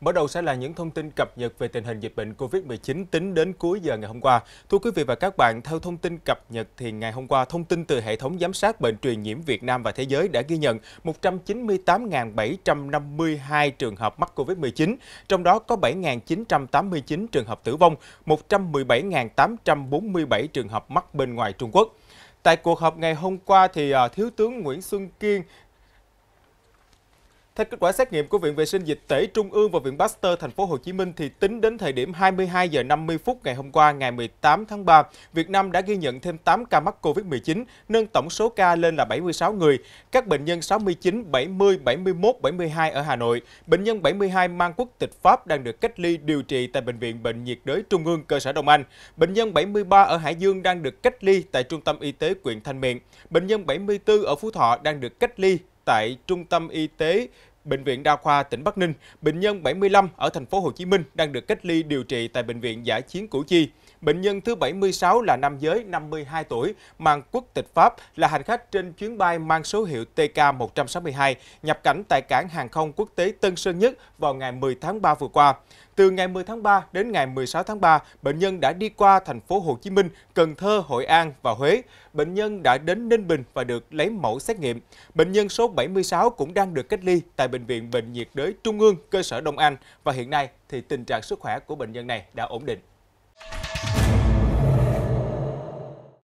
Mở đầu sẽ là những thông tin cập nhật về tình hình dịch bệnh COVID-19 tính đến cuối giờ ngày hôm qua. Thưa quý vị và các bạn, theo thông tin cập nhật thì ngày hôm qua, thông tin từ hệ thống giám sát bệnh truyền nhiễm Việt Nam và thế giới đã ghi nhận 198.752 trường hợp mắc COVID-19, trong đó có 7.989 trường hợp tử vong, 117.847 trường hợp mắc bên ngoài Trung Quốc. Tại cuộc họp ngày hôm qua thì à, Thiếu tướng Nguyễn Xuân Kiên, theo kết quả xét nghiệm của Viện Vệ sinh Dịch tễ Trung ương và Viện Pasteur thành phố Hồ Chí Minh thì tính đến thời điểm 22 giờ 50 phút ngày hôm qua ngày 18 tháng 3, Việt Nam đã ghi nhận thêm 8 ca mắc Covid-19, nâng tổng số ca lên là 76 người. Các bệnh nhân 69, 70, 71, 72 ở Hà Nội. Bệnh nhân 72 mang quốc tịch Pháp đang được cách ly điều trị tại bệnh viện Bệnh nhiệt đới Trung ương cơ sở Đông Anh. Bệnh nhân 73 ở Hải Dương đang được cách ly tại trung tâm y tế huyện Thanh Miện. Bệnh nhân 74 ở Phú Thọ đang được cách ly tại Trung tâm Y tế Bệnh viện Đa khoa tỉnh Bắc Ninh, bệnh nhân 75 ở thành phố Hồ Chí Minh đang được cách ly điều trị tại bệnh viện Giả chiến Củ Chi. Bệnh nhân thứ 76 là nam giới 52 tuổi, mang quốc tịch Pháp, là hành khách trên chuyến bay mang số hiệu TK162, nhập cảnh tại cảng hàng không quốc tế Tân Sơn Nhất vào ngày 10 tháng 3 vừa qua. Từ ngày 10 tháng 3 đến ngày 16 tháng 3, bệnh nhân đã đi qua thành phố Hồ Chí Minh, Cần Thơ, Hội An và Huế. Bệnh nhân đã đến Ninh Bình và được lấy mẫu xét nghiệm. Bệnh nhân số 76 cũng đang được cách ly tại Bệnh viện Bệnh nhiệt đới Trung ương, cơ sở Đông Anh và hiện nay thì tình trạng sức khỏe của bệnh nhân này đã ổn định.